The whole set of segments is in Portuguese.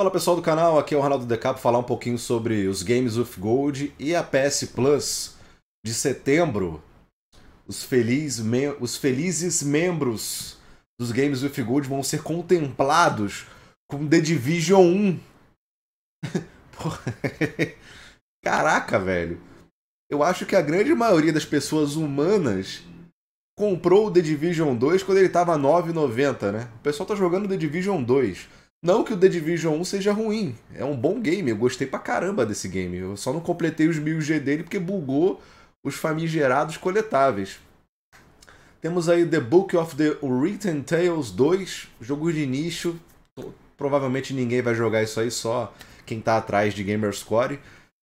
Fala pessoal do canal, aqui é o Ronaldo Decapo falar um pouquinho sobre os Games of Gold e a PS Plus de setembro. Os, feliz os felizes membros dos Games of Gold vão ser contemplados com The Division 1. Caraca, velho. Eu acho que a grande maioria das pessoas humanas comprou o The Division 2 quando ele tava 9,90, né? O pessoal tá jogando The Division 2 não que o The Division 1 seja ruim, é um bom game, eu gostei pra caramba desse game. Eu só não completei os 1000G dele porque bugou os famigerados coletáveis. Temos aí The Book of the Written Tales 2, jogo de nicho. Provavelmente ninguém vai jogar isso aí, só quem tá atrás de Gamerscore.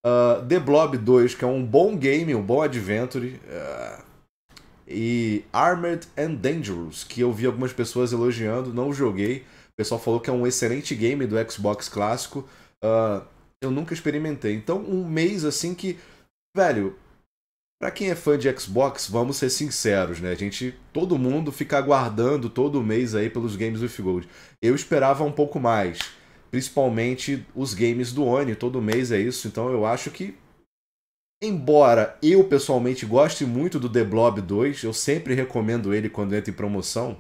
Uh, the Blob 2, que é um bom game, um bom adventure. Uh, e Armored and Dangerous, que eu vi algumas pessoas elogiando, não joguei pessoal falou que é um excelente game do Xbox clássico. Uh, eu nunca experimentei. Então, um mês assim que, velho, para quem é fã de Xbox, vamos ser sinceros, né? A gente, todo mundo fica aguardando todo mês aí pelos games do Gold. Eu esperava um pouco mais, principalmente os games do Oni, todo mês é isso. Então, eu acho que embora eu pessoalmente goste muito do The Blob 2, eu sempre recomendo ele quando entra em promoção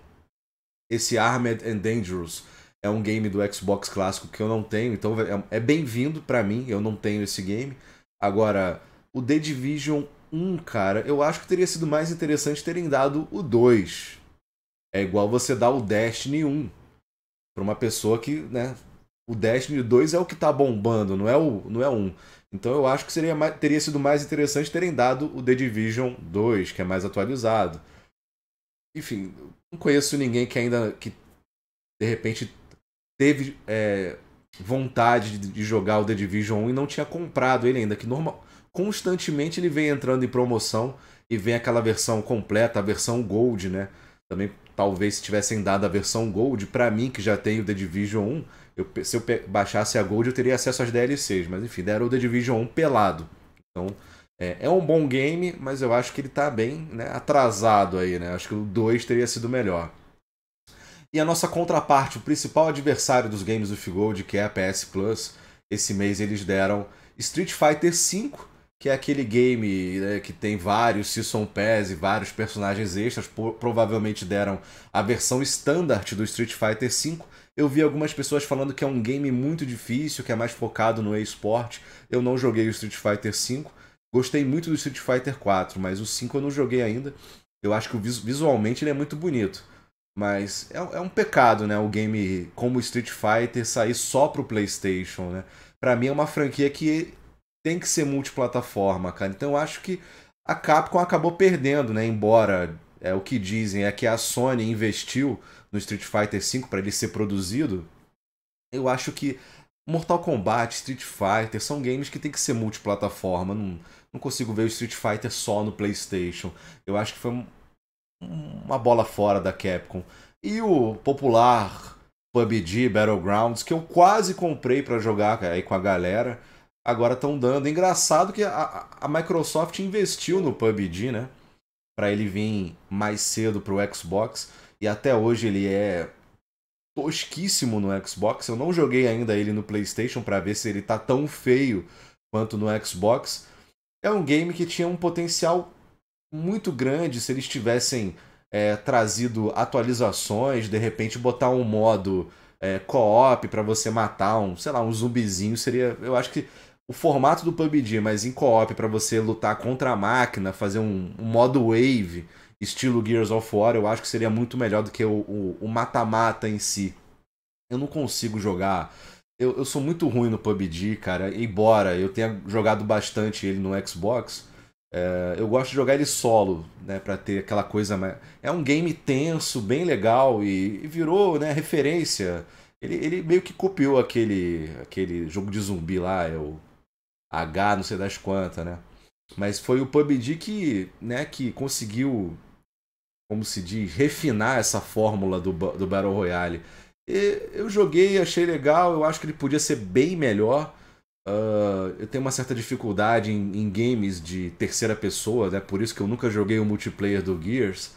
esse Armed and Dangerous é um game do Xbox clássico que eu não tenho, então é, é bem-vindo para mim, eu não tenho esse game. Agora, o The Division 1, cara, eu acho que teria sido mais interessante terem dado o 2. É igual você dar o Destiny 1 pra uma pessoa que, né, o Destiny 2 é o que tá bombando, não é o não é um 1. Então eu acho que seria mais, teria sido mais interessante terem dado o The Division 2, que é mais atualizado. Enfim, não conheço ninguém que ainda que de repente teve é, vontade de, jogar o The Division 1 e não tinha comprado ele ainda, que normal, constantemente ele vem entrando em promoção e vem aquela versão completa, a versão Gold, né? Também talvez se tivessem dado a versão Gold, para mim que já tenho The Division 1, eu, se eu baixasse a Gold eu teria acesso às DLCs, mas enfim, deram o The Division 1 pelado. Então, é, é um bom game, mas eu acho que ele está bem né, atrasado aí, né? Acho que o 2 teria sido melhor. E a nossa contraparte, o principal adversário dos games do Figold, que é a PS Plus, esse mês eles deram Street Fighter V, que é aquele game né, que tem vários Season Pass e vários personagens extras. provavelmente deram a versão standard do Street Fighter V. Eu vi algumas pessoas falando que é um game muito difícil, que é mais focado no esporte. Eu não joguei o Street Fighter V, Gostei muito do Street Fighter 4, mas o 5 eu não joguei ainda. Eu acho que visualmente ele é muito bonito. Mas é, é um pecado, né? O game como Street Fighter sair só pro PlayStation, né? Pra mim é uma franquia que tem que ser multiplataforma, cara. Então eu acho que a Capcom acabou perdendo, né? Embora é o que dizem é que a Sony investiu no Street Fighter 5 para ele ser produzido. Eu acho que Mortal Kombat, Street Fighter, são games que tem que ser multiplataforma. Não, não consigo ver o Street Fighter só no PlayStation. Eu acho que foi um, uma bola fora da Capcom. E o popular PUBG Battlegrounds, que eu quase comprei para jogar aí com a galera, agora estão dando. Engraçado que a, a Microsoft investiu no PUBG, né? Para ele vir mais cedo para o Xbox. E até hoje ele é tosquíssimo no Xbox. Eu não joguei ainda ele no PlayStation para ver se ele tá tão feio quanto no Xbox. É um game que tinha um potencial muito grande se eles tivessem é, trazido atualizações, de repente botar um modo é, co-op para você matar um, sei lá, um zumbizinho seria. Eu acho que o formato do PUBG, mas em co-op para você lutar contra a máquina, fazer um, um modo wave estilo Gears of War, eu acho que seria muito melhor do que o mata-mata em si. Eu não consigo jogar. Eu, eu sou muito ruim no PUBG, cara. Embora eu tenha jogado bastante ele no Xbox, é, eu gosto de jogar ele solo, né? Pra ter aquela coisa. Mais... É um game tenso, bem legal e, e virou né, referência. Ele, ele meio que copiou aquele, aquele jogo de zumbi lá, é o H, não sei das quantas, né? Mas foi o PUBG que, né, que conseguiu como se diz, refinar essa fórmula do, do Battle Royale. E eu joguei, achei legal, eu acho que ele podia ser bem melhor. Uh, eu tenho uma certa dificuldade em, em, games de terceira pessoa, né? Por isso que eu nunca joguei o multiplayer do Gears.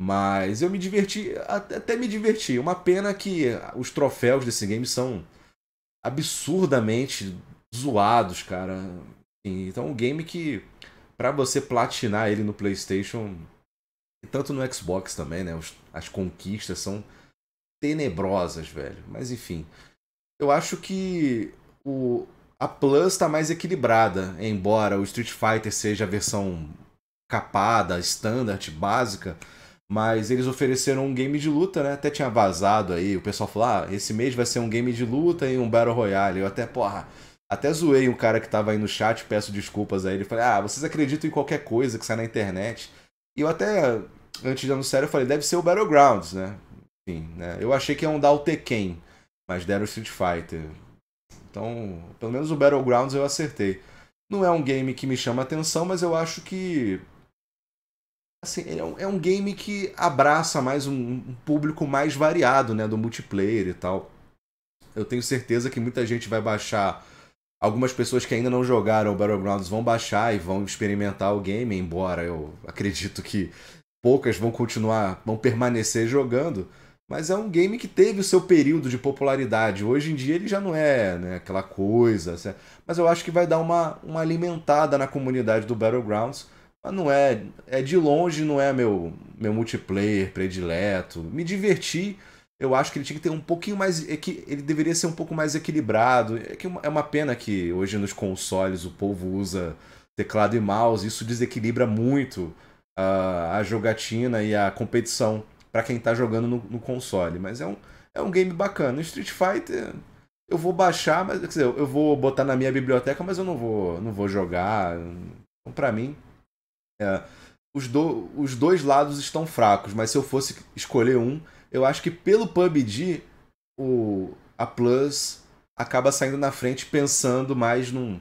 Mas eu me diverti, até me diverti. Uma pena que os troféus desse game são absurdamente zoados, cara. Então, um game que, para você platinar ele no PlayStation, e tanto no Xbox também, né? Os, as conquistas são tenebrosas, velho. Mas enfim. Eu acho que o, a Plus está mais equilibrada, embora o Street Fighter seja a versão capada, standard, básica. Mas eles ofereceram um game de luta, né? Até tinha vazado aí, o pessoal falou: ah, esse mês vai ser um game de luta e um Battle Royale. Eu até, porra, até zoei um cara que tava aí no chat, peço desculpas aí ele. falou ah, vocês acreditam em qualquer coisa que sai na internet? E eu até, antes de anunciar, eu falei, deve ser o Battlegrounds, né? Enfim, né? Eu achei que é dar o Tekken, mas deram o Street Fighter. Então, pelo menos o Battlegrounds eu acertei. Não é um game que me chama atenção, mas eu acho que. Assim, é um, é um game que abraça mais um, um público mais variado, né? Do multiplayer e tal. Eu tenho certeza que muita gente vai baixar Algumas pessoas que ainda não jogaram o Battlegrounds vão baixar e vão experimentar o game, embora eu acredito que poucas vão continuar, vão permanecer jogando. Mas é um game que teve o seu período de popularidade. Hoje em dia ele já não é né, aquela coisa. Mas eu acho que vai dar uma, uma alimentada na comunidade do Battlegrounds. Mas não é. É de longe, não é meu, meu multiplayer predileto. Me diverti eu acho que ele tinha que ter um pouquinho mais. Ele deveria ser um pouco mais equilibrado. É, que é, é uma pena que hoje nos consoles o povo usa teclado e mouse. Isso desequilibra muito a, ah, a jogatina e a competição para quem está jogando no, no, console. Mas é um, é um game bacana. Street Fighter eu vou baixar, mas quer dizer, eu vou botar na minha biblioteca, mas eu não vou, não vou jogar. Então, para mim, é, os, do, os dois lados estão fracos. Mas se eu fosse escolher um eu acho que pelo PUBG, o, a Plus acaba saindo na frente pensando mais num,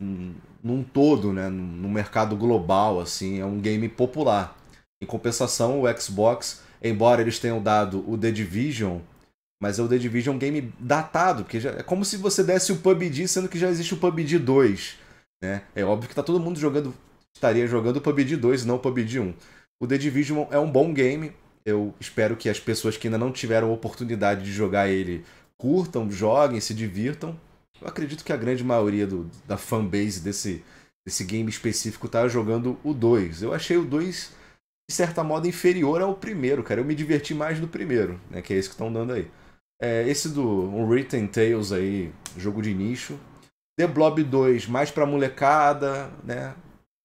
num, num todo, né? Num, num, mercado global, assim, é um game popular. Em compensação, o Xbox, embora eles tenham dado o The Division, mas é o The Division um game datado, porque já, é como se você desse o PUBG, sendo que já existe o PUBG 2, né? É óbvio que tá todo mundo jogando, estaria jogando o PUBG 2 e não o PUBG 1. O The Division é um bom game, eu espero que as pessoas que ainda não tiveram oportunidade de jogar ele curtam, joguem, se divirtam. Eu acredito que a grande maioria do, da fanbase desse, desse game específico tá jogando o 2. Eu achei o 2, de certa moda, inferior ao primeiro, cara. Eu me diverti mais no primeiro, né? Que é esse que estão dando aí. É, esse do Written Tales aí, jogo de nicho. The Blob 2, mais pra molecada, né?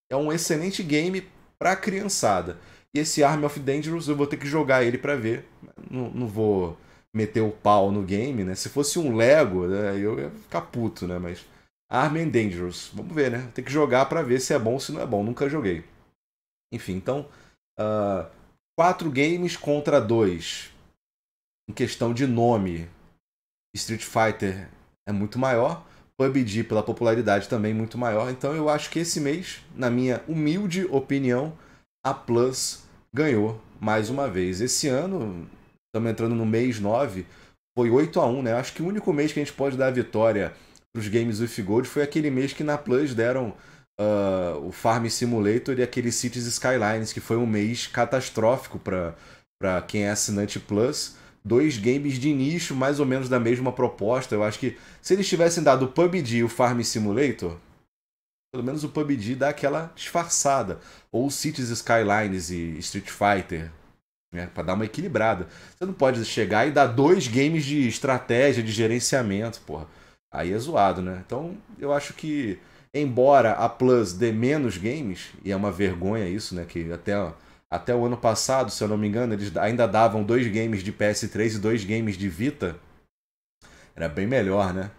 É um excelente game pra criançada. E esse Arm of Dangerous eu vou ter que jogar ele para ver. Não, não, vou meter o pau no game, né? Se fosse um Lego, né? eu ia ficar puto, né? Mas Arm and Dangerous, vamos ver, né? Tem que jogar para ver se é bom ou se não é bom. Nunca joguei. Enfim, então uh, quatro games contra dois. Em questão de nome, Street Fighter é muito maior. PUBG pela popularidade também muito maior. Então eu acho que esse mês, na minha humilde opinião, a Plus ganhou mais uma vez. Esse ano, estamos entrando no mês 9, foi 8 a 1 né? Acho que o único mês que a gente pode dar vitória para os games do Gold foi aquele mês que na Plus deram uh, o Farm Simulator e aquele Cities Skylines, que foi um mês catastrófico para quem é assinante Plus. Dois games de nicho, mais ou menos da mesma proposta. Eu acho que se eles tivessem dado o PUBG e o Farm Simulator, pelo menos o PUBG dá aquela disfarçada. Ou Cities Skylines e Street Fighter, né? Pra dar uma equilibrada. Você não pode chegar e dar dois games de estratégia, de gerenciamento, porra. Aí é zoado, né? Então, eu acho que, embora a Plus dê menos games, e é uma vergonha isso, né? Que até, até o ano passado, se eu não me engano, eles ainda davam dois games de PS3 e dois games de Vita. Era bem melhor, né?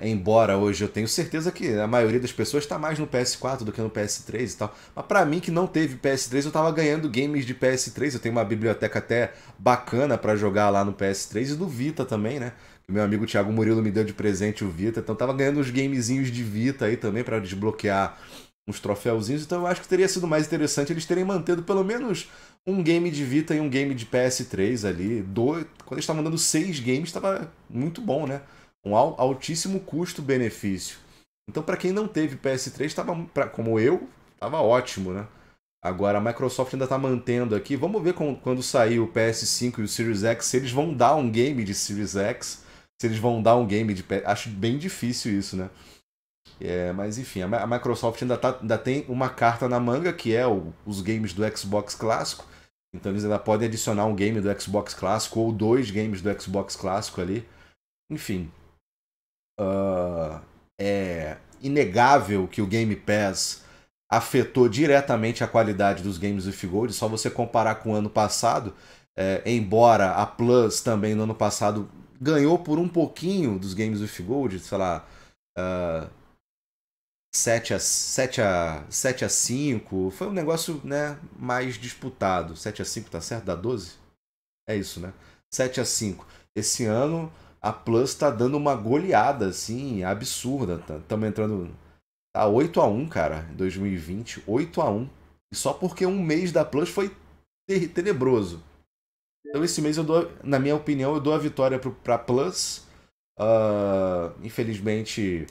É, embora hoje eu tenho certeza que a maioria das pessoas está mais no PS4 do que no PS3 e tal. Mas para mim que não teve PS3, eu estava ganhando games de PS3. Eu tenho uma biblioteca até bacana para jogar lá no PS3 e do Vita também, né? Meu amigo Thiago Murilo me deu de presente o Vita, então tava ganhando uns gamezinhos de Vita aí também para desbloquear uns troféuzinhos. Então eu acho que teria sido mais interessante eles terem mantido pelo menos um game de Vita e um game de PS3 ali. Do... Quando eles estavam dando seis games, estava muito bom, né? um altíssimo custo-benefício. Então, para quem não teve PS3, tava, pra, como eu, estava ótimo, né? Agora a Microsoft ainda está mantendo aqui. Vamos ver com, quando sair o PS5 e o Series X se eles vão dar um game de Series X, se eles vão dar um game de PS. Acho bem difícil isso, né? É, mas enfim, a Microsoft ainda, tá, ainda tem uma carta na manga que é o, os games do Xbox clássico. Então eles ainda podem adicionar um game do Xbox clássico ou dois games do Xbox clássico ali. Enfim, uh, é inegável que o Game Pass afetou diretamente a qualidade dos games do Gold. Só você comparar com o ano passado, é, embora a Plus também no ano passado ganhou por um pouquinho dos games do Gold, sei lá, uh, ah, 7 a, 7 a, 7 a 5. Foi um negócio né, mais disputado. 7 a 5 tá certo? Dá 12? É isso, né? 7 a 5. Esse ano a Plus tá dando uma goleada, assim, absurda. Estamos tá, entrando. Tá 8 a 1 cara, em 2020. 8 a 1 E só porque um mês da Plus foi tenebroso. Então esse mês eu dou, na minha opinião, eu dou a vitória pro, pra Plus. Uh, infelizmente,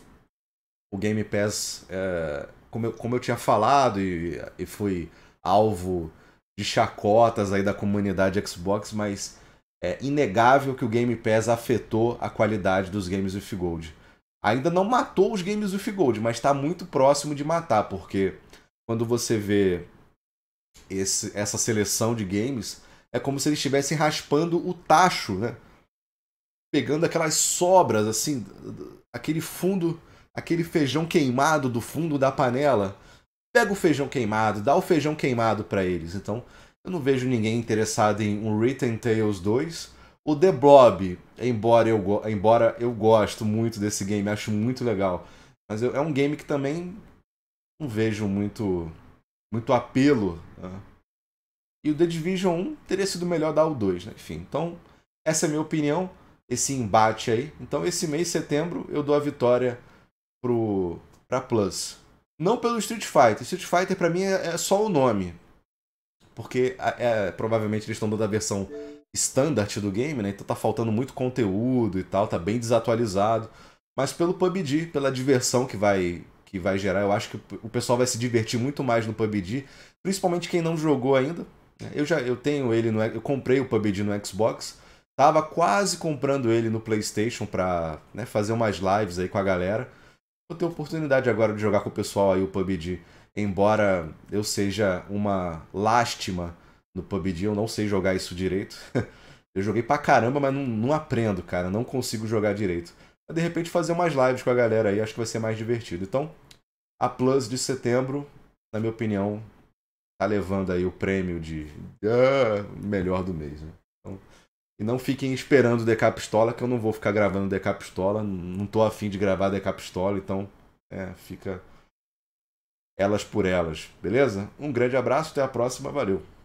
o Game Pass, é, como, eu, como eu tinha falado e, e fui alvo de chacotas aí da comunidade Xbox, mas é inegável que o Game Pass afetou a qualidade dos games with gold. Ainda não matou os games with gold, mas está muito próximo de matar, porque quando você vê esse, essa seleção de games, é como se eles estivessem raspando o tacho, né? Pegando aquelas sobras, assim, aquele fundo, aquele feijão queimado do fundo da panela. Pega o feijão queimado, dá o feijão queimado para eles. Então, eu não vejo ninguém interessado em um Written Tales 2. O The Blob, embora eu, embora eu gosto muito desse game, acho muito legal. Mas eu, é um game que também não vejo muito, muito apelo. Né? E o The Division 1 teria sido melhor dar o 2, né? Enfim, então essa é a minha opinião, esse embate aí. Então esse mês, setembro, eu dou a vitória pro, pra Plus. Não pelo Street Fighter. Street Fighter para mim é, é só o nome porque é, provavelmente eles estão dando a versão standard do game, né? Então tá faltando muito conteúdo e tal, tá bem desatualizado. Mas pelo PUBG, pela diversão que vai que vai gerar, eu acho que o pessoal vai se divertir muito mais no PUBG, principalmente quem não jogou ainda. Né? Eu já eu tenho ele no eu comprei o PUBG no Xbox, tava quase comprando ele no PlayStation para, né, fazer umas lives aí com a galera. Vou ter oportunidade agora de jogar com o pessoal aí o PUBG embora eu seja uma lástima no PUBG, eu não sei jogar isso direito. eu joguei pra caramba, mas não, não aprendo, cara. Não consigo jogar direito. Mas, de repente fazer umas lives com a galera aí, acho que vai ser mais divertido. Então, a Plus de setembro, na minha opinião, tá levando aí o prêmio de ah, melhor do mês. Né? Então, e não fiquem esperando o Decapistola, que eu não vou ficar gravando Decapistola. Não tô afim de gravar Decapistola, então é, fica elas por elas, beleza? Um grande abraço, até a próxima, valeu!